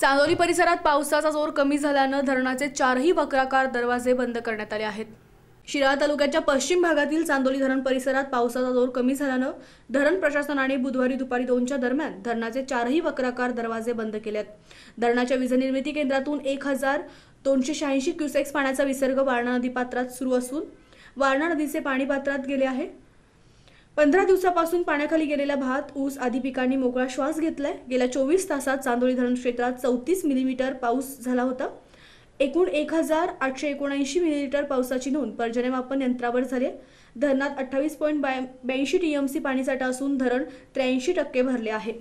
चांदोली परिसरात पावसाचा जोर कमी झाल्यानं धरणाचे चारही वक्राकार दरवाजे बंद करण्यात आले आहेत शिराळा तालुक्याच्या पश्चिम भागातील चांदोली धरण परिसरात पावसाचा जोर कमी झाल्यानं धरण प्रशासनाने बुधवारी दुपारी दोनच्या दरम्यान धरणाचे चारही वक्राकार दरवाजे बंद केले आहेत धरणाच्या वीजनिर्मिती केंद्रातून एक हजार दोनशे शहाऐंशी क्युसेक्स पाण्याचा विसर्ग वारणा नदीपात्रात सुरू असून वारणा नदीचे पाणी पात्रात गेले आहे पंधरा दिवसापासून पाण्याखाली गेलेला भात ऊस आदी पिकांनी मोकळा श्वास घेतलाय गेल्या चोवीस तासात चांदोळी धरण क्षेत्रात चौतीस मिलीमीटर पाऊस झाला होता एकूण एक हजार आठशे एकोणऐंशी मिलीलीटर पावसाची नोंद पर्जन्यमापन यंत्रावर झाली धरणात अठ्ठावीस पॉईंट ब्याऐंशी टी एम सी पाणीसाठा असून धरण त्र्याऐंशी टक्के भरले आहे